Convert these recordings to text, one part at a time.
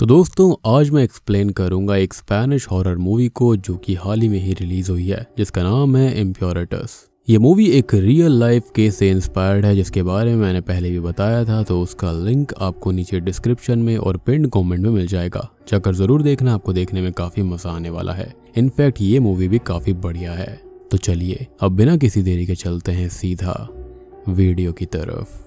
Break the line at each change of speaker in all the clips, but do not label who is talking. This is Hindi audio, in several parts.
तो दोस्तों आज मैं एक्सप्लेन करूंगा एक स्पेनिश हॉरर मूवी को जो कि हाल ही में ही रिलीज हुई है जिसका नाम है इम्प्योरिटस ये मूवी एक रियल लाइफ केस से इंस्पायर्ड है जिसके बारे में मैंने पहले भी बताया था तो उसका लिंक आपको नीचे डिस्क्रिप्शन में और पिंड कमेंट में मिल जाएगा जाकर जरूर देखना आपको देखने में काफी मजा आने वाला है इनफैक्ट ये मूवी भी काफी बढ़िया है तो चलिए अब बिना किसी देरी के चलते हैं सीधा वीडियो की तरफ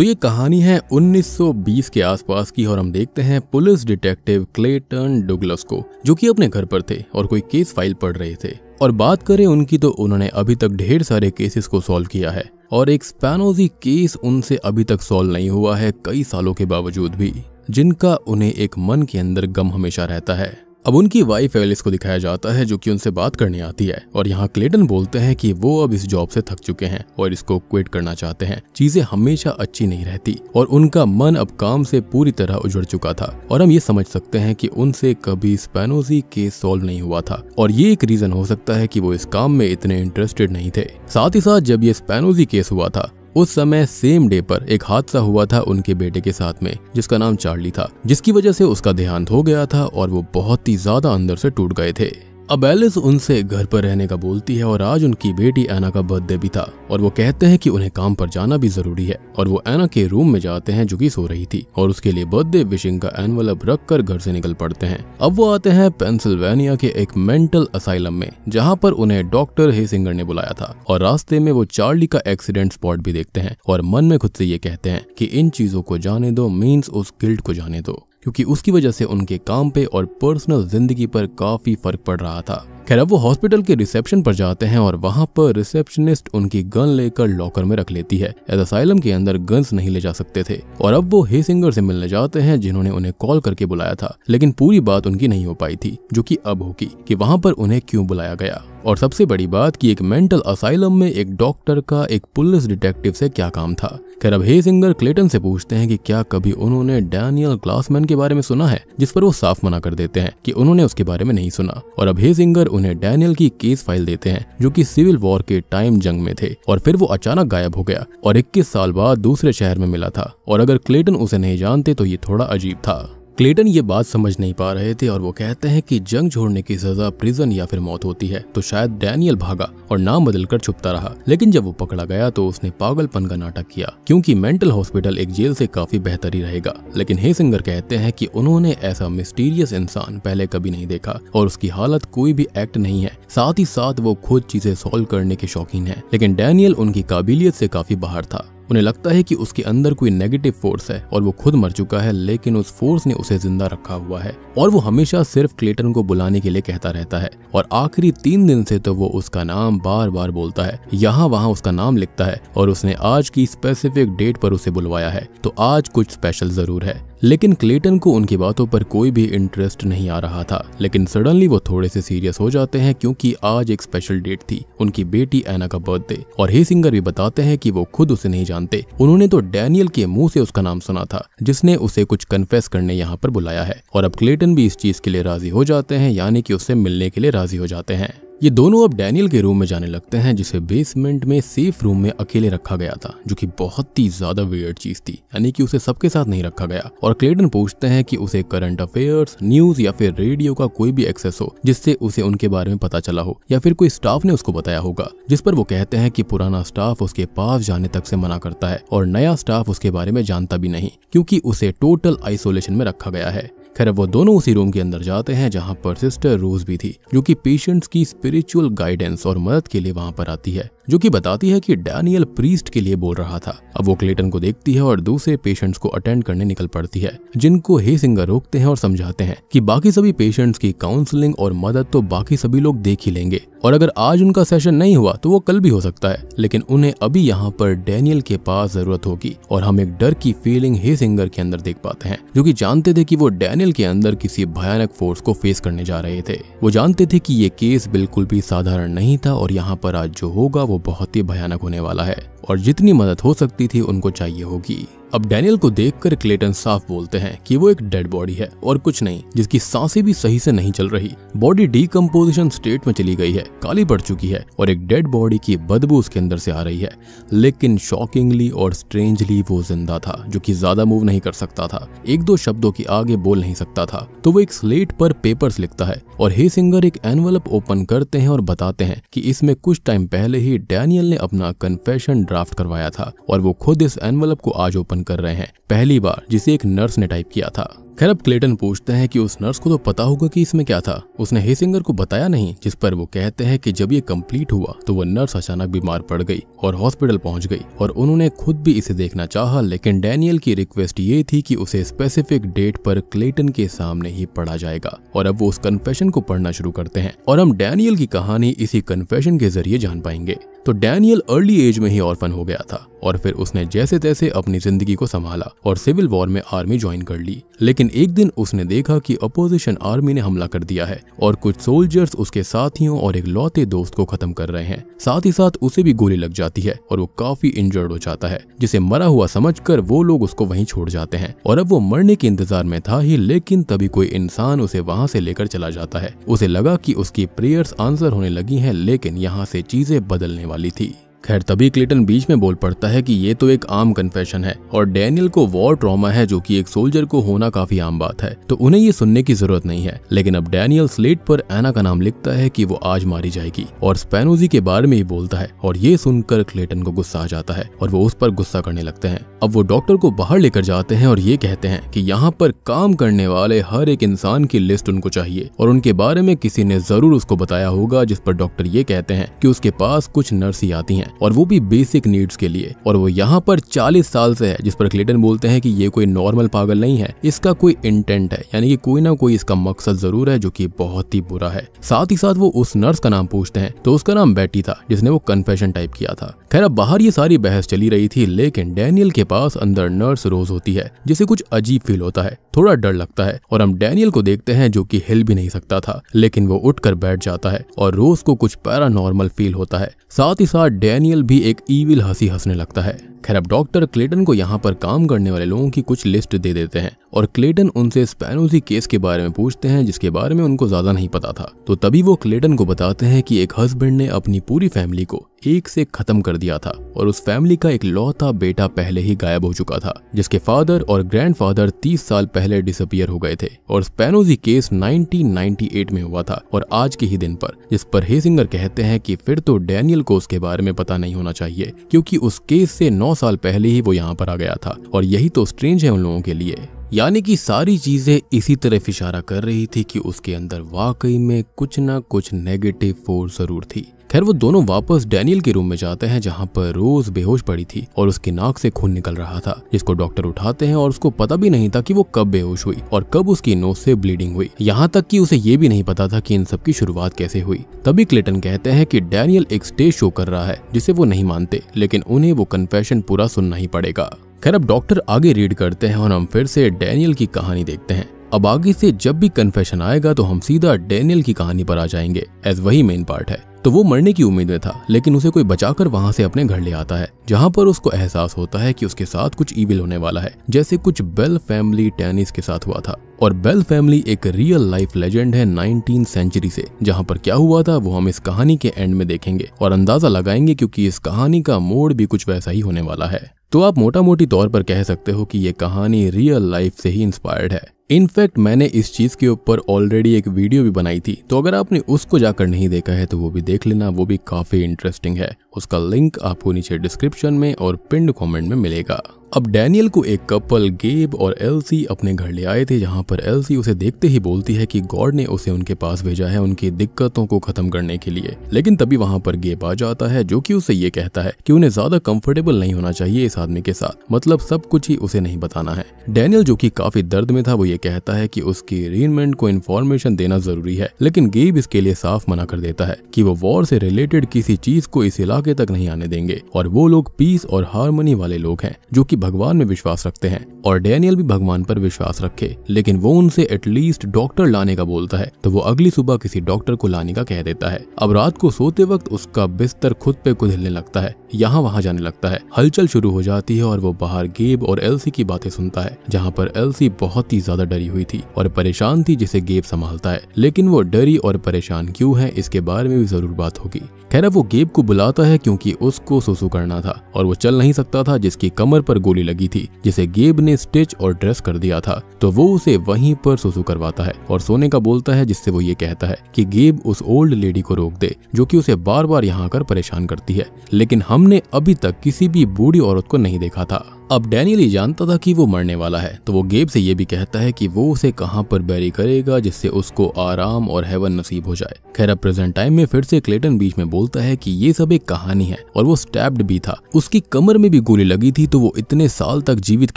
तो ये कहानी है 1920 के आसपास की और हम देखते हैं पुलिस डिटेक्टिव क्लेटन डुगलस को जो कि अपने घर पर थे और कोई केस फाइल पढ़ रहे थे और बात करें उनकी तो उन्होंने अभी तक ढेर सारे केसेस को सॉल्व किया है और एक स्पैनोजी केस उनसे अभी तक सॉल्व नहीं हुआ है कई सालों के बावजूद भी जिनका उन्हें एक मन के अंदर गम हमेशा रहता है अब उनकी वाइफ एलिस को दिखाया जाता है जो कि उनसे बात करने आती है और यहाँ क्लेटन बोलते हैं कि वो अब इस जॉब से थक चुके हैं और इसको क्विट करना चाहते हैं चीजें हमेशा अच्छी नहीं रहती और उनका मन अब काम से पूरी तरह उजड़ चुका था और हम ये समझ सकते हैं कि उनसे कभी स्पेनोजी केस सोल्व नहीं हुआ था और ये एक रीजन हो सकता है की वो इस काम में इतने इंटरेस्टेड नहीं थे साथ ही साथ जब ये स्पेनोजी केस हुआ था उस समय सेम डे पर एक हादसा हुआ था उनके बेटे के साथ में जिसका नाम चार्ली था जिसकी वजह से उसका देहांत हो गया था और वो बहुत ही ज्यादा अंदर से टूट गए थे अब एलिस उनसे घर पर रहने का बोलती है और आज उनकी बेटी एना का बर्थडे भी था और वो कहते हैं कि उन्हें काम पर जाना भी जरूरी है और वो एना के रूम में जाते हैं जो की सो रही थी और उसके लिए बर्थडे विशिंग का एनवलप रख कर घर से निकल पड़ते हैं अब वो आते हैं पेंसिल्वेनिया के एक मेंटल असाइलम में जहाँ पर उन्हें डॉक्टर हेसिंगर ने बुलाया था और रास्ते में वो चार्ली का एक्सीडेंट स्पॉट भी देखते हैं और मन में खुद से ये कहते हैं कि इन चीजों को जाने दो मीन्स उस गिल्ड को जाने दो क्योंकि उसकी वजह से उनके काम पे और पर्सनल जिंदगी पर काफी फर्क पड़ रहा था खैर अब वो हॉस्पिटल के रिसेप्शन पर जाते हैं और वहाँ पर रिसेप्शनिस्ट उनकी गन लेकर लॉकर में रख लेती है एसाइलम के अंदर गन्स नहीं ले जा सकते थे और अब वो हे सिंगर से मिलने जाते हैं जिन्होंने उन्हें कॉल करके बुलाया था लेकिन पूरी बात उनकी नहीं हो पाई थी जो कि अब होगी कि वहाँ पर उन्हें क्यों बुलाया गया और सबसे बड़ी बात कि एक मेंटल असाइलम में एक डॉक्टर का एक पुलिस डिटेक्टिव से क्या काम था खैर अब हे सिंगर क्लेटन से पूछते हैं कि क्या कभी उन्होंने डैनियल क्लासमैन के बारे में सुना है जिस पर वो साफ मना कर देते हैं कि उन्होंने उसके बारे में नहीं सुना और अब हे सिंगर उन्हें डैनियल की केस फाइल देते हैं जो की सिविल वॉर के टाइम जंग में थे और फिर वो अचानक गायब हो गया और इक्कीस साल बाद दूसरे शहर में मिला था और अगर क्लेटन उसे नहीं जानते तो ये थोड़ा अजीब था क्लेटन ये बात समझ नहीं पा रहे थे और वो कहते हैं कि जंग छोड़ने की सजा प्रिजन या फिर मौत होती है तो शायद डैनियल भागा और नाम बदलकर छुपता रहा लेकिन जब वो पकड़ा गया तो उसने पागलपन का नाटक किया क्योंकि मेंटल हॉस्पिटल एक जेल से काफी बेहतर ही रहेगा लेकिन हे सिंगर कहते हैं कि उन्होंने ऐसा मिस्टीरियस इंसान पहले कभी नहीं देखा और उसकी हालत कोई भी एक्ट नहीं है साथ ही साथ वो खुद चीजें सॉल्व करने के शौकीन है लेकिन डैनियल उनकी काबिलियत से काफी बाहर था उन्हें लगता है कि उसके अंदर कोई नेगेटिव फोर्स है और वो खुद मर चुका है लेकिन उस फोर्स ने उसे जिंदा रखा हुआ है और वो हमेशा सिर्फ क्लेटन को बुलाने के लिए कहता रहता है और आखिरी तीन दिन से तो वो उसका नाम बार बार बोलता है यहाँ वहाँ उसका नाम लिखता है और उसने आज की स्पेसिफिक डेट पर उसे बुलवाया है तो आज कुछ स्पेशल जरूर है लेकिन क्लेटन को उनकी बातों पर कोई भी इंटरेस्ट नहीं आ रहा था लेकिन सडनली वो थोड़े से सीरियस हो जाते हैं क्योंकि आज एक स्पेशल डेट थी उनकी बेटी एना का बर्थडे और हे सिंगर भी बताते हैं कि वो खुद उसे नहीं जानते उन्होंने तो डैनियल के मुंह से उसका नाम सुना था जिसने उसे कुछ कन्फेस करने यहाँ पर बुलाया है और अब क्लेटन भी इस चीज के लिए राजी हो जाते हैं यानी कि उससे मिलने के लिए राजी हो जाते हैं ये दोनों अब डैनियल के रूम में जाने लगते हैं जिसे बेसमेंट में सेफ रूम में अकेले रखा गया था जो कि बहुत ही ज्यादा वियर्ड चीज थी यानी कि उसे सबके साथ नहीं रखा गया और क्लेटन पूछते हैं कि उसे करंट अफेयर्स न्यूज या फिर रेडियो का कोई भी एक्सेस हो जिससे उसे उनके बारे में पता चला हो या फिर कोई स्टाफ ने उसको बताया होगा जिस पर वो कहते हैं की पुराना स्टाफ उसके पास जाने तक से मना करता है और नया स्टाफ उसके बारे में जानता भी नहीं क्यूँकी उसे टोटल आइसोलेशन में रखा गया है खैर वो दोनों उसी रूम के अंदर जाते हैं जहाँ पर सिस्टर रोज भी थी जो की पेशेंट्स की स्पिरिचुअल गाइडेंस और मदद के लिए वहाँ पर आती है जो कि बताती है कि डैनियल प्रीस्ट के लिए बोल रहा था अब वो क्लेटन को देखती है और दूसरे पेशेंट्स को अटेंड करने निकल पड़ती है जिनको हे सिंगर रोकते हैं और समझाते हैं कि बाकी सभी पेशेंट्स की काउंसलिंग और मदद तो बाकी सभी लोग देख ही लेंगे और अगर आज उनका सेशन नहीं हुआ तो वो कल भी हो सकता है लेकिन उन्हें अभी यहाँ पर डैनियल के पास जरूरत होगी और हम एक डर की फीलिंग हे सिंगर के अंदर देख पाते हैं जो की जानते थे की वो डैनियल के अंदर किसी भयानक फोर्स को फेस करने जा रहे थे वो जानते थे की ये केस बिल्कुल भी साधारण नहीं था और यहाँ पर आज जो होगा वो बहुत ही भयानक होने वाला है और जितनी मदद हो सकती थी उनको चाहिए होगी अब डैनियल को देखकर क्लेटन साफ बोलते हैं कि वो एक डेड बॉडी है और कुछ नहीं जिसकी सांसें भी सही से नहीं चल रही बॉडी डीकम्पोजिशन स्टेट में चली गई है काली पड़ चुकी है और एक डेड बॉडी की बदबू उसके अंदर से आ रही है लेकिन शॉकिंगली और स्ट्रेंजली वो जिंदा था जो कि ज्यादा मूव नहीं कर सकता था एक दो शब्दों के आगे बोल नहीं सकता था तो वो एक स्लेट पर पेपर्स लिखता है और हे सिंगर एक एनवलप ओपन करते हैं और बताते हैं कि इसमें कुछ टाइम पहले ही डैनियल ने अपना कन्फेशन ड्राफ्ट ड्राफ्ट करवाया था और वो खुद इस एनवलप को आज ओपन कर रहे हैं पहली बार जिसे एक नर्स ने टाइप किया था खैर अब क्लेटन पूछते हैं कि उस नर्स को तो पता होगा कि इसमें क्या था उसने हेसिंगर को बताया नहीं जिस पर वो कहते हैं कि जब ये कंप्लीट हुआ तो वो नर्स अचानक बीमार पड़ गई और हॉस्पिटल पहुंच गई और उन्होंने खुद भी इसे देखना चाहा लेकिन डैनियल की रिक्वेस्ट ये थी कि उसे स्पेसिफिक डेट पर क्लेटन के सामने ही पढ़ा जाएगा और अब वो उस कन्फेशन को पढ़ना शुरू करते हैं और हम डैनियल की कहानी इसी कन्फेशन के जरिए जान पाएंगे तो डैनियल अर्ली एज में ही ऑर्फन हो गया था और फिर उसने जैसे तैसे अपनी जिंदगी को संभाला और सिविल वॉर में आर्मी ज्वाइन कर ली लेकिन एक दिन उसने देखा कि अपोजिशन आर्मी ने हमला कर दिया है और कुछ सोल्जर्स उसके साथियों और एक लौते दोस्त को खत्म कर रहे हैं साथ ही साथ उसे भी गोली लग जाती है और वो काफी इंजर्ड हो जाता है जिसे मरा हुआ समझ वो लोग उसको वही छोड़ जाते हैं और अब वो मरने के इंतजार में था ही लेकिन तभी कोई इंसान उसे वहाँ से लेकर चला जाता है उसे लगा की उसकी प्रेयर्स आंसर होने लगी है लेकिन यहाँ से चीजें बदलने वाली थी खैर तभी क्लिटन बीच में बोल पड़ता है कि ये तो एक आम कन्फेशन है और डेनियल को वॉर ट्रॉमा है जो कि एक सोल्जर को होना काफी आम बात है तो उन्हें ये सुनने की जरूरत नहीं है लेकिन अब डैनियल स्लेट पर एना का नाम लिखता है कि वो आज मारी जाएगी और स्पेनोजी के बारे में ही बोलता है और ये सुनकर क्लेटन को गुस्सा आ जाता है और वो उस पर गुस्सा करने लगते हैं अब वो डॉक्टर को बाहर लेकर जाते हैं और ये कहते हैं कि यहाँ पर काम करने वाले हर एक इंसान की लिस्ट उनको चाहिए और उनके बारे में किसी ने जरूर उसको बताया होगा जिस पर डॉक्टर ये कहते हैं कि उसके पास कुछ नर्स ही आती हैं और वो भी बेसिक नीड्स के लिए और वो यहाँ पर चालीस साल से है जिस पर क्लेटन बोलते हैं कि ये कोई नॉर्मल पागल नहीं है इसका कोई इंटेंट है यानी कि कोई ना कोई इसका मकसद जरूर है जो की बहुत ही बुरा है साथ ही साथ वो उस नर्स का नाम पूछते हैं तो उसका नाम बैटी था जिसने वो कन्फेशन टाइप किया था खैर अब बाहर ये सारी बहस चली रही थी लेकिन डैनियल के पास अंदर नर्स रोज होती है जिसे कुछ अजीब फील होता है थोड़ा डर लगता है और हम डेनियल को देखते हैं जो कि हिल भी नहीं सकता था लेकिन वो उठकर बैठ जाता है और रोज को कुछ पैरानॉर्मल फील होता है साथ ही साथ डेनियल डैनियल भी एक ईविल हंसी हंसने लगता है खैर अब डॉक्टर क्लेटन को यहाँ पर काम करने वाले लोगों की कुछ लिस्ट दे देते हैं और क्लेटन उनसे स्पेनोजी केस के बारे में पूछते हैं जिसके बारे में उनको ज्यादा नहीं पता था तो तभी वो क्लेटन को बताते हैं कि एक हस्बैंड ने अपनी पूरी फैमिली को एक से खत्म कर दिया था और उस फैमिली का एक लौता बेटा पहले ही गायब हो चुका था जिसके फादर और फादर तीस साल पहले डिसअपियर हो गए थे और स्पेनोजी केस 1998 में हुआ था और आज के ही दिन पर जिस पर हेसिंगर कहते हैं कि फिर तो डैनियल को उसके बारे में पता नहीं होना चाहिए क्योंकि उस केस से नौ नौ साल पहले ही वो यहाँ पर आ गया था और यही तो स्ट्रेंज है उन लोगों के लिए यानी कि सारी चीजें इसी तरह इशारा कर रही थी कि उसके अंदर वाकई में कुछ ना कुछ नेगेटिव फोर्स जरूर थी खैर वो दोनों वापस डैनियल के रूम में जाते हैं जहाँ पर रोज बेहोश पड़ी थी और उसकी नाक से खून निकल रहा था जिसको डॉक्टर उठाते हैं और उसको पता भी नहीं था कि वो कब बेहोश हुई और कब उसकी नोज से ब्लीडिंग हुई यहाँ तक कि उसे ये भी नहीं पता था कि इन सब की शुरुआत कैसे हुई तभी क्लेटन कहते हैं कि डैनियल एक स्टेज शो कर रहा है जिसे वो नहीं मानते लेकिन उन्हें वो कन्फेशन पूरा सुनना ही पड़ेगा खैर अब डॉक्टर आगे रीड करते हैं और हम फिर से डैनियल की कहानी देखते हैं अब आगे से जब भी कन्फेशन आएगा तो हम सीधा डेनियल की कहानी पर आ जाएंगे एज वही मेन पार्ट है तो वो मरने की उम्मीद में था लेकिन उसे कोई बचाकर वहां से अपने घर ले आता है जहां पर उसको एहसास होता है कि उसके साथ कुछ ईविल होने वाला है जैसे कुछ बेल फैमिली टेनिस के साथ हुआ था और बेल फैमिली एक रियल लाइफ लेजेंड है नाइनटीन सेंचुरी से जहां पर क्या हुआ था वो हम इस कहानी के एंड में देखेंगे और अंदाजा लगाएंगे क्योंकि इस कहानी का मोड भी कुछ वैसा ही होने वाला है तो आप मोटा मोटी तौर पर कह सकते हो कि ये कहानी रियल लाइफ से ही इंस्पायर्ड है इनफैक्ट मैंने इस चीज के ऊपर ऑलरेडी एक वीडियो भी बनाई थी तो अगर आपने उसको जाकर नहीं देखा है तो वो भी देख लेना वो भी काफ़ी इंटरेस्टिंग है उसका लिंक आपको नीचे डिस्क्रिप्शन में और पिंड कॉमेंट में मिलेगा अब डैनियल को एक कपल गेब और एलसी अपने घर ले आए थे जहां पर एलसी उसे देखते ही बोलती है कि गॉड ने उसे उनके पास भेजा है उनकी दिक्कतों को खत्म करने के लिए लेकिन तभी वहां पर गेब आ जाता है जो कि उसे ये कहता है कि उन्हें ज्यादा कंफर्टेबल नहीं होना चाहिए इस आदमी के साथ मतलब सब कुछ ही उसे नहीं बताना है डैनियल जो की काफी दर्द में था वो ये कहता है की उसकी रीनमेंट को इन्फॉर्मेशन देना जरूरी है लेकिन गेब इसके लिए साफ मना कर देता है की वो वॉर से रिलेटेड किसी चीज को इस इलाके तक नहीं आने देंगे और वो लोग पीस और हारमोनी वाले लोग हैं जो की भगवान में विश्वास रखते हैं और डेनियल भी भगवान पर विश्वास रखे लेकिन वो उनसे एटलीस्ट डॉक्टर लाने का बोलता है तो वो अगली सुबह किसी डॉक्टर को लाने का कह देता है अब रात को सोते वक्त उसका बिस्तर खुद पे खुद हिलने लगता है यहाँ वहाँ जाने लगता है हलचल शुरू हो जाती है और वो बाहर गेब और एलसी की बातें सुनता है जहाँ पर एलसी बहुत ही ज्यादा डरी हुई थी और परेशान थी जिसे गेब संभालता है लेकिन वो डरी और परेशान क्यों है इसके बारे में भी जरूर बात होगी खैर वो गेब को बुलाता है क्योंकि उसको सुसु करना था और वो चल नहीं सकता था जिसकी कमर पर गोली लगी थी जिसे गेब ने स्टिच और ड्रेस कर दिया था तो वो उसे वहीं पर सुसु करवाता है और सोने का बोलता है जिससे वो ये कहता है कि गेब उस ओल्ड लेडी को रोक दे जो कि उसे बार बार यहाँ आकर परेशान करती है लेकिन हमने अभी तक किसी भी बूढ़ी औरत को नहीं देखा था अब डैनियल जानता था कि वो मरने वाला है तो वो गेब से ये भी कहता है कि वो उसे कहाँ पर बैरी करेगा जिससे उसको आराम और हेवन नसीब हो जाए खैर अब प्रेजेंट टाइम में फिर से क्लेटन बीच में बोलता है कि ये सब एक कहानी है और वो स्टैब्ड भी था उसकी कमर में भी गोली लगी थी तो वो इतने साल तक जीवित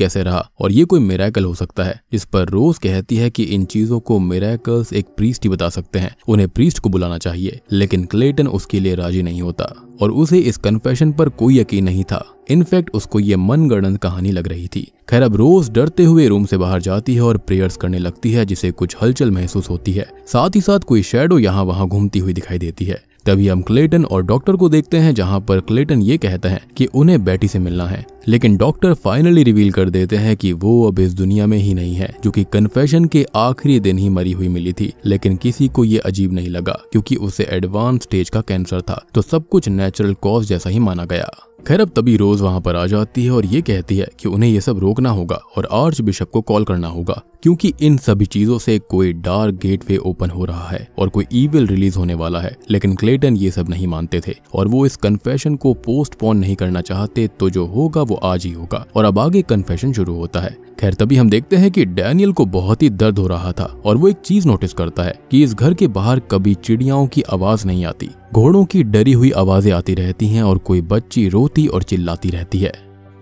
कैसे रहा और ये कोई मेराकल हो सकता है इस पर रोज कहती है की इन चीजों को मेराकल्स एक प्रीस्ट ही बता सकते हैं उन्हें प्रीस्ट को बुलाना चाहिए लेकिन क्लेटन उसके लिए राजी नहीं होता और उसे इस कन्फेशन पर कोई यकीन नहीं था इनफैक्ट उसको ये मनगणन कहानी लग रही थी खैर अब रोज डरते हुए रूम से बाहर जाती है और प्रेयर्स करने लगती है जिसे कुछ हलचल महसूस होती है साथ ही साथ कोई शेडो यहाँ वहाँ घूमती हुई दिखाई देती है तभी हम क्लेटन और डॉक्टर को देखते हैं जहाँ पर क्लेटन ये कहता है कि उन्हें बेटी से मिलना है लेकिन डॉक्टर फाइनली रिवील कर देते हैं कि वो अब इस दुनिया में ही नहीं है जो कि कन्फेशन के आखिरी दिन ही मरी हुई मिली थी लेकिन किसी को ये अजीब नहीं लगा क्योंकि उसे एडवांस स्टेज का कैंसर था तो सब कुछ नेचुरल कॉज जैसा ही माना गया खैर अब तभी रोज वहां पर आ जाती है और ये कहती है कि उन्हें ये सब रोकना होगा और आर्च बिशप को कॉल करना होगा क्योंकि इन सभी चीजों से कोई डार्क गेटवे ओपन हो रहा है और कोई ईविल रिलीज होने वाला है लेकिन क्लेटन ये सब नहीं मानते थे और वो इस कन्फेशन को पोस्टपोन नहीं करना चाहते तो जो होगा वो आज ही होगा और अब आगे कन्फेशन शुरू होता है खैर तभी हम देखते हैं कि डैनियल को बहुत ही दर्द हो रहा था और वो एक चीज नोटिस करता है कि इस घर के बाहर कभी चिड़ियाओं की आवाज नहीं आती घोड़ों की डरी हुई आवाजें आती रहती हैं और कोई बच्ची रोती और चिल्लाती रहती है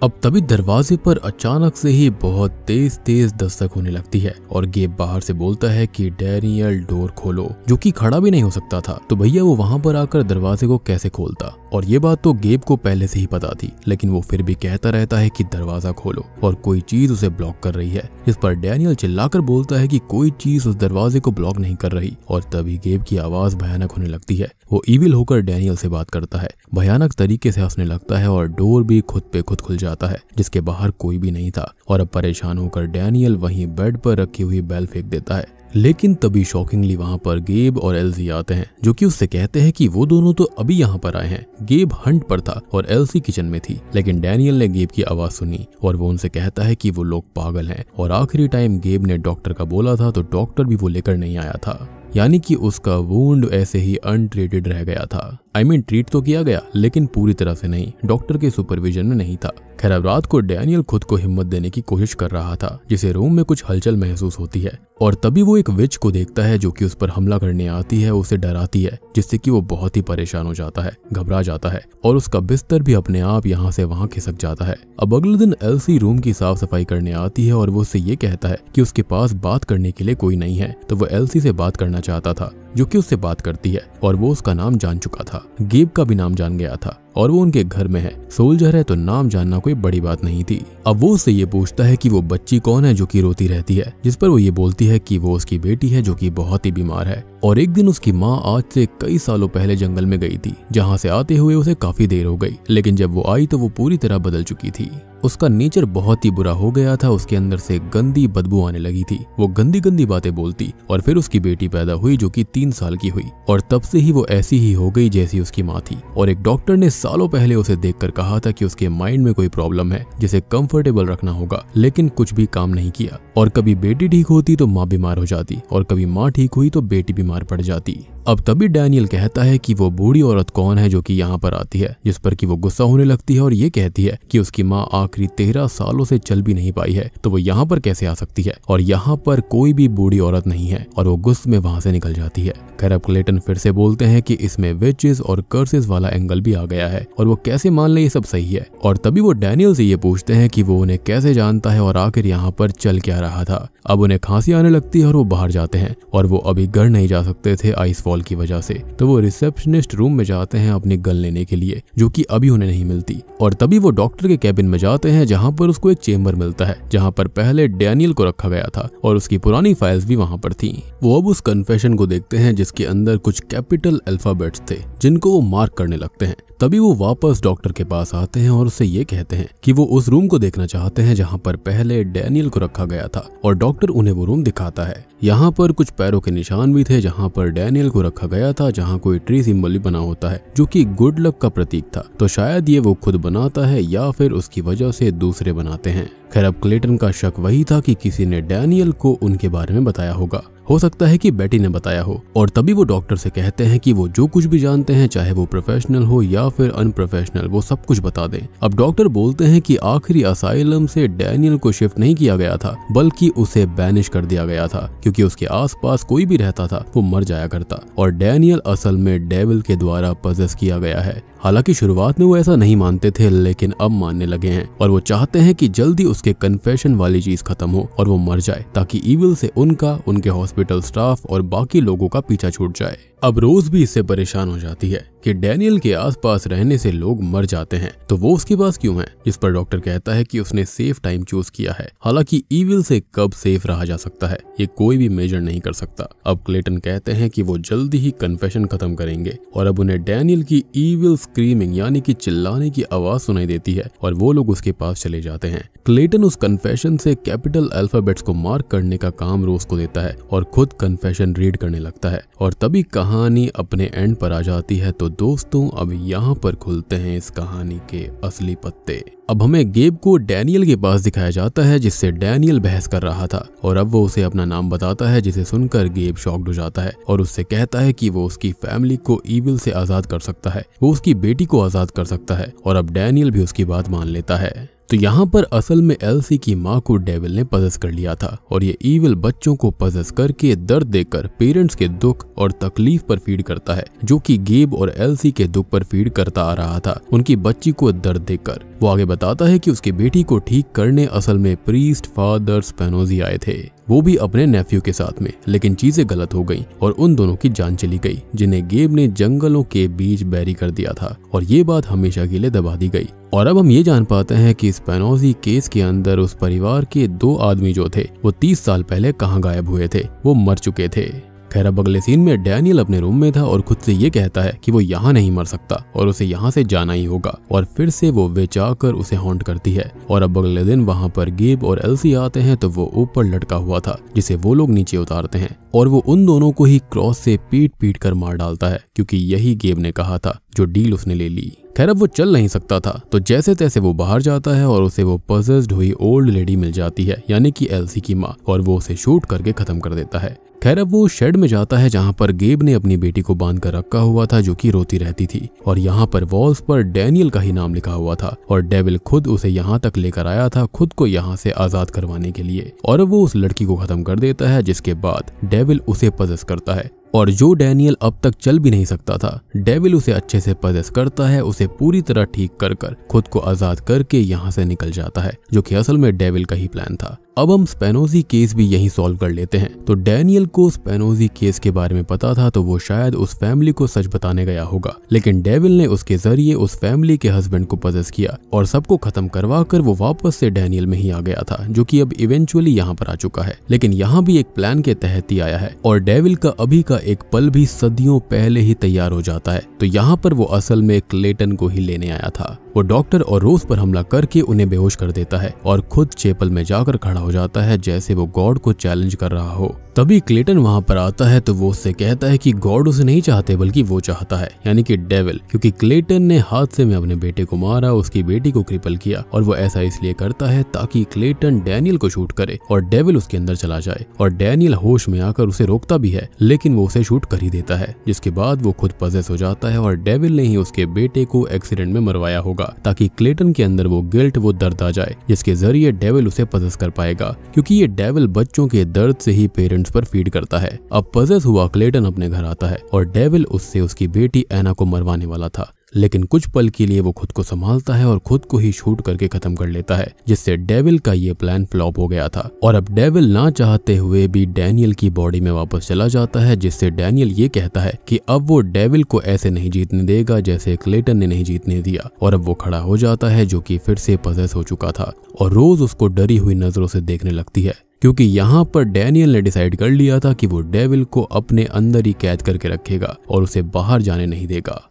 अब तभी दरवाजे पर अचानक से ही बहुत तेज तेज दस्तक होने लगती है और गेब बाहर से बोलता है कि डेरियल डोर खोलो जो कि खड़ा भी नहीं हो सकता था तो भैया वो वहां पर आकर दरवाजे को कैसे खोलता और ये बात तो गेब को पहले से ही पता थी लेकिन वो फिर भी कहता रहता है कि दरवाजा खोलो और कोई चीज उसे ब्लॉक कर रही है इस पर डैनियल चिल्लाकर बोलता है कि कोई चीज उस दरवाजे को ब्लॉक नहीं कर रही और तभी गेब की आवाज भयानक होने लगती है वो इविल होकर डैनियल से बात करता है भयानक तरीके से हंसने लगता है और डोर भी खुद पे खुद खुल जाता है जिसके बाहर कोई भी नहीं था और अब परेशान होकर डैनियल वहीं बेड पर रखी हुई बैल फेंक देता है लेकिन तभी शॉकिंगली वहां पर गेब और एलसी आते हैं जो कि उससे कहते हैं कि वो दोनों तो अभी यहाँ पर आए हैं गेब हंट पर था और एलसी किचन में थी लेकिन डैनियल ने गेब की आवाज सुनी और वो उनसे कहता है कि वो लोग पागल हैं और आखिरी टाइम गेब ने डॉक्टर का बोला था तो डॉक्टर भी वो लेकर नहीं आया था यानी कि उसका वूंड ऐसे ही अनट्रीटेड रह गया था I I mean mean, treat तो किया गया लेकिन पूरी तरह से नहीं डॉक्टर के सुपरविजन में नहीं था खैर अब रात को डैनियल खुद को हिम्मत देने की कोशिश कर रहा था जिसे रूम में कुछ हलचल महसूस होती है और तभी वो एक विच को देखता है जो कि उस पर हमला करने आती है उसे डराती है जिससे कि वो बहुत ही परेशान हो जाता है घबरा जाता है और उसका बिस्तर भी अपने आप यहाँ से वहाँ खिसक जाता है अब अगले दिन एलसी रूम की साफ सफाई करने आती है और वो उससे ये कहता है कि उसके पास बात करने के लिए कोई नहीं है तो वो एलसी से बात करना चाहता था जो कि उससे बात करती है और वो उसका नाम जान चुका था गेब का भी नाम जान गया था और वो उनके घर में है सोल्जर है तो नाम जानना कोई बड़ी बात नहीं थी अब वो उससे ये पूछता है कि वो बच्ची कौन है जो कि रोती रहती है जिस पर वो ये बोलती है कि वो उसकी बेटी है जो कि बहुत ही बीमार है और एक दिन उसकी माँ आज से कई सालों पहले जंगल में गई थी जहाँ से आते हुए उसे काफी देर हो गई लेकिन जब वो आई तो वो पूरी तरह बदल चुकी थी उसका नेचर बहुत ही बुरा हो गया था उसके अंदर से गंदी बदबू आने लगी थी वो गंदी गंदी बातें बोलती और फिर उसकी बेटी पैदा हुई जो कि तीन साल की हुई और तब से ही वो ऐसी ही हो गई जैसी उसकी माँ थी और एक डॉक्टर ने सालों पहले उसे देखकर कहा था कि उसके माइंड में कोई प्रॉब्लम है जिसे कंफर्टेबल रखना होगा लेकिन कुछ भी काम नहीं किया और कभी बेटी ठीक होती तो माँ बीमार हो जाती और कभी माँ ठीक हुई तो बेटी बीमार पड़ जाती अब तभी डैनियल कहता है कि वो बूढ़ी औरत कौन है जो कि यहाँ पर आती है जिस पर कि वो गुस्सा होने लगती है और ये कहती है कि उसकी माँ आखिरी तेरह सालों से चल भी नहीं पाई है तो वो यहाँ पर कैसे आ सकती है और यहाँ पर कोई भी बूढ़ी औरत नहीं है और वो गुस्से में वहां से निकल जाती है खैर अब क्लेटन फिर से बोलते हैं कि इसमें विचेस और कर्सेज वाला एंगल भी आ गया है और वो कैसे मान ले ये सब सही है और तभी वो डैनियल से ये पूछते हैं कि वो उन्हें कैसे जानता है और आखिर यहाँ पर चल क्या रहा था अब उन्हें खांसी आने लगती है और वो बाहर जाते हैं और वो अभी घर नहीं जा सकते थे आइस कॉल की वजह से तो वो रिसेप्शनिस्ट रूम में जाते हैं अपनी गल लेने के लिए जो की अभी उन्हें नहीं मिलती और तभी वो डॉक्टर के कैबिन में जाते हैं जहाँ पर उसको एक चेम्बर मिलता है जहाँ पर पहले डैनियल को रखा गया था और उसकी पुरानी फाइल्स भी वहाँ पर थी वो अब उस कन्फेशन को देखते हैं जिसके अंदर कुछ कैपिटल अल्फाबेट्स थे जिनको वो मार्क करने लगते हैं तभी वो वापस डॉक्टर के पास आते हैं और उसे ये कहते हैं कि वो उस रूम को देखना चाहते हैं जहाँ पर पहले डैनियल को रखा गया था और डॉक्टर उन्हें वो रूम दिखाता है यहाँ पर कुछ पैरों के निशान भी थे जहाँ पर डैनियल को रखा गया था जहाँ कोई ट्री सिंबल बना होता है जो की गुड लक का प्रतीक था तो शायद ये वो खुद बनाता है या फिर उसकी वजह से दूसरे बनाते हैं खैर अब क्लेटन का शक वही था कि किसी ने डैनियल को उनके बारे में बताया होगा हो सकता है कि बेटी ने बताया हो और तभी वो डॉक्टर से कहते हैं कि वो जो कुछ भी जानते हैं चाहे वो प्रोफेशनल हो या फिर अनप्रोफेशनल वो सब कुछ बता दें अब डॉक्टर बोलते हैं कि आखिरी असाइलम से डैनियल को शिफ्ट नहीं किया गया था बल्कि उसे बैनिश कर दिया गया था क्योंकि उसके आसपास कोई भी रहता था वो मर जाया करता और डैनियल असल में डेविल के द्वारा पजेस किया गया है हालांकि शुरुआत में वो ऐसा नहीं मानते थे लेकिन अब मानने लगे हैं और वो चाहते हैं कि जल्दी उसके कन्फेशन वाली चीज खत्म हो और वो मर जाए ताकि ईविल से उनका उनके हॉस्पिटल स्टाफ और बाकी लोगों का पीछा छूट जाए अब रोज भी इससे परेशान हो जाती है कि डेनियल के आसपास रहने से लोग मर जाते हैं तो वो उसके पास क्यों है जिस पर डॉक्टर कहता है कि उसने सेफ टाइम चूज किया है हालांकि ईविल से कब सेफ रहा जा सकता है ये कोई भी मेजर नहीं कर सकता अब क्लेटन कहते हैं कि वो जल्दी ही कन्फेशन खत्म करेंगे और अब उन्हें डेनियल की ईविल्स स्क्रीमिंग यानी कि चिल्लाने की आवाज सुनाई देती है और वो लोग उसके पास चले जाते हैं क्लेटन उस कन्फेशन से कैपिटल अल्फाबेट्स को मार्क करने का काम रोज को देता है और खुद कन्फेशन रीड करने लगता है और तभी कहानी अपने एंड पर आ जाती है तो दोस्तों अब यहाँ पर खुलते हैं इस कहानी के असली पत्ते अब हमें गेब को डैनियल के पास दिखाया जाता है जिससे डैनियल बहस कर रहा था और अब वो उसे अपना नाम बताता है जिसे सुनकर गेब शॉक्ड हो जाता है और उससे कहता है कि वो उसकी फैमिली को ईविल से आजाद कर सकता है वो उसकी बेटी को आजाद कर सकता है और अब डैनियल भी उसकी बात मान लेता है तो यहाँ पर असल में एलसी की माँ को डेविल ने पजस कर लिया था और ये ईविल बच्चों को पजस करके दर्द देकर पेरेंट्स के दुख और तकलीफ पर फीड करता है जो कि गेब और एलसी के दुख पर फीड करता आ रहा था उनकी बच्ची को दर्द देकर वो आगे बताता है कि उसकी बेटी को ठीक करने असल में प्रीस्ट फादर स्पेनोजी आए थे वो भी अपने नेफ्यू के साथ में लेकिन चीजें गलत हो गईं और उन दोनों की जान चली गई जिन्हें गेब ने जंगलों के बीच बैरी कर दिया था और ये बात हमेशा के लिए दबा दी गई और अब हम ये जान पाते हैं कि स्पेनोजी केस के अंदर उस परिवार के दो आदमी जो थे वो तीस साल पहले कहाँ गायब हुए थे वो मर चुके थे खैर अब अगले सीन में डैनियल अपने रूम में था और खुद से ये कहता है कि वो यहाँ नहीं मर सकता और उसे यहाँ से जाना ही होगा और फिर से वो बेचा कर उसे हॉन्ट करती है और अब अगले दिन वहाँ पर गेब और एलसी आते हैं तो वो ऊपर लटका हुआ था जिसे वो लोग नीचे उतारते हैं और वो उन दोनों को ही क्रॉस से पीट पीट कर मार डालता है क्योंकि यही गेब ने कहा था जो डील उसने ले ली खैर अब वो चल नहीं सकता था तो जैसे तैसे वो बाहर जाता है और उसे वो पजस्ड हुई ओल्ड लेडी मिल जाती है यानी कि एलसी की माँ और वो उसे शूट करके खत्म कर देता है खैर अब वो शेड में जाता है जहाँ पर गेब ने अपनी बेटी को बांध कर रखा हुआ था जो कि रोती रहती थी और यहाँ पर वॉल्स पर डेनियल का ही नाम लिखा हुआ था और डेविल खुद उसे यहाँ तक लेकर आया था खुद को यहाँ से आजाद करवाने के लिए और वो उस लड़की को खत्म कर देता है जिसके बाद डेविल उसे पजस करता है और जो डेनियल अब तक चल भी नहीं सकता था डेविल उसे अच्छे से पजस करता है उसे पूरी तरह ठीक कर कर खुद को आजाद करके यहाँ से निकल जाता है जो कि असल में डेविल का ही प्लान था अब हम स्पेनोजी केस भी यही सॉल्व कर लेते हैं तो डैनियल को स्पेनोजी केस के बारे में पता था तो वो शायद उस फैमिली को सच बताने गया होगा लेकिन डेविल ने उसके जरिए उस फैमिली के हस्बैंड को पजेस किया और सबको खत्म करवा कर वो वापस से डैनियल में ही आ गया था जो की अब इवेंचुअली यहाँ पर आ चुका है लेकिन यहाँ भी एक प्लान के तहत ही आया है और डेविल का अभी का एक पल भी सदियों पहले ही तैयार हो जाता है तो यहाँ पर वो असल में क्लेटन को ही लेने आया था वो डॉक्टर और रोज पर हमला करके उन्हें बेहोश कर देता है और खुद चेपल में जाकर खड़ा हो जाता है जैसे वो गॉड को चैलेंज कर रहा हो तभी क्लेटन वहां पर आता है तो वो उससे कहता है कि गॉड उसे नहीं चाहते बल्कि वो चाहता है यानी कि डेविल क्योंकि क्लेटन ने हादसे में अपने बेटे को मारा उसकी बेटी को क्रिपल किया और वो ऐसा इसलिए करता है ताकि क्लेटन डैनियल को शूट करे और डेविल उसके अंदर चला जाए और डैनियल होश में आकर उसे रोकता भी है लेकिन वो उसे शूट कर ही देता है जिसके बाद वो खुद पजेस हो जाता है और डेविल ने ही उसके बेटे को एक्सीडेंट में मरवाया होगा होगा ताकि क्लेटन के अंदर वो गिल्ट वो दर्द आ जाए जिसके जरिए डेविल उसे पजस कर पाएगा क्योंकि ये डेविल बच्चों के दर्द से ही पेरेंट्स पर फीड करता है अब पजस हुआ क्लेटन अपने घर आता है और डेविल उससे उसकी बेटी एना को मरवाने वाला था लेकिन कुछ पल के लिए वो खुद को संभालता है और खुद को ही शूट करके खत्म कर लेता है जिससे डेविल का ये प्लान फ्लॉप हो गया था और अब डेविल ना चाहते हुए भी डैनियल की बॉडी में वापस चला जाता है जिससे डैनियल ये कहता है कि अब वो डेविल को ऐसे नहीं जीतने देगा जैसे क्लेटन ने नहीं जीतने दिया और अब वो खड़ा हो जाता है जो की फिर से पजेस हो चुका था और रोज उसको डरी हुई नजरों से देखने लगती है क्योंकि यहाँ पर डैनियल ने डिसाइड कर लिया था कि वो डेविल को अपने अंदर ही कैद करके रखेगा और उसे बाहर जाने नहीं देगा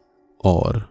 और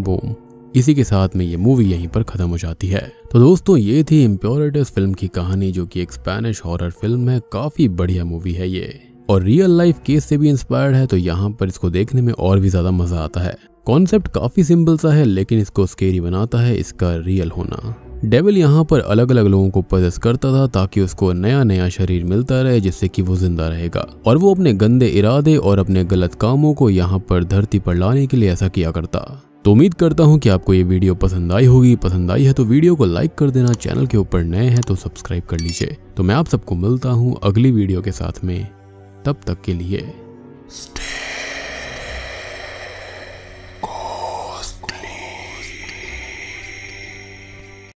बूम इसी के साथ में ये मूवी यहीं पर खत्म हो जाती है तो दोस्तों ये थी इम्प्योरिटिस फिल्म की कहानी जो कि एक स्पेनिश हॉरर फिल्म है काफी बढ़िया मूवी है ये और रियल लाइफ केस से भी इंस्पायर्ड है तो यहाँ पर इसको देखने में और भी ज्यादा मजा आता है कॉन्सेप्ट काफी सिंपल सा है लेकिन इसको स्केरी बनाता है इसका रियल होना डेविल यहाँ पर अलग अलग लोगों को प्रदर्श करता था ताकि उसको नया नया शरीर मिलता रहे जिससे कि वो जिंदा रहेगा और वो अपने गंदे इरादे और अपने गलत कामों को यहाँ पर धरती पर लाने के लिए ऐसा किया करता तो उम्मीद करता हूँ कि आपको ये वीडियो पसंद आई होगी पसंद आई है तो वीडियो को लाइक कर देना चैनल के ऊपर नए हैं तो सब्सक्राइब कर लीजिए तो मैं आप सबको मिलता हूँ अगली वीडियो के साथ में तब तक के लिए स्टे